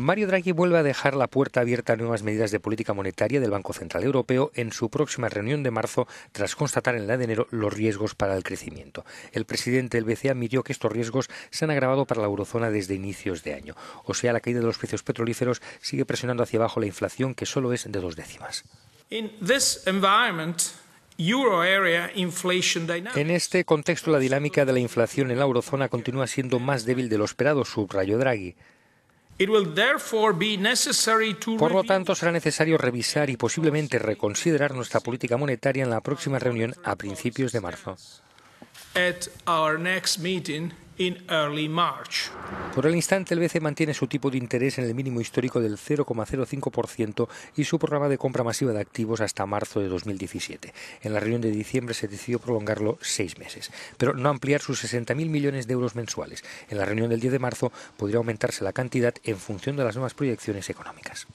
Mario Draghi vuelve a dejar la puerta abierta a nuevas medidas de política monetaria del Banco Central Europeo en su próxima reunión de marzo tras constatar en la de enero los riesgos para el crecimiento. El presidente del BCE admitió que estos riesgos se han agravado para la eurozona desde inicios de año. O sea, la caída de los precios petrolíferos sigue presionando hacia abajo la inflación que solo es de dos décimas. En este contexto, la dinámica de la inflación en la eurozona continúa siendo más débil de lo esperado, subrayó Draghi. Por lo tanto, será necesario revisar y posiblemente reconsiderar nuestra política monetaria en la próxima reunión a principios de marzo at our next meeting in early Por el instante, el BCE mantiene su tipo de interés en el mínimo histórico del 0,05% y su programa de compra masiva de activos hasta marzo de 2017. En la reunión de diciembre se decidió prolongarlo seis meses, pero no ampliar sus 60.000 millones de euros mensuales. En la reunión del 10 de marzo podría aumentarse la cantidad en función de las nuevas proyecciones económicas.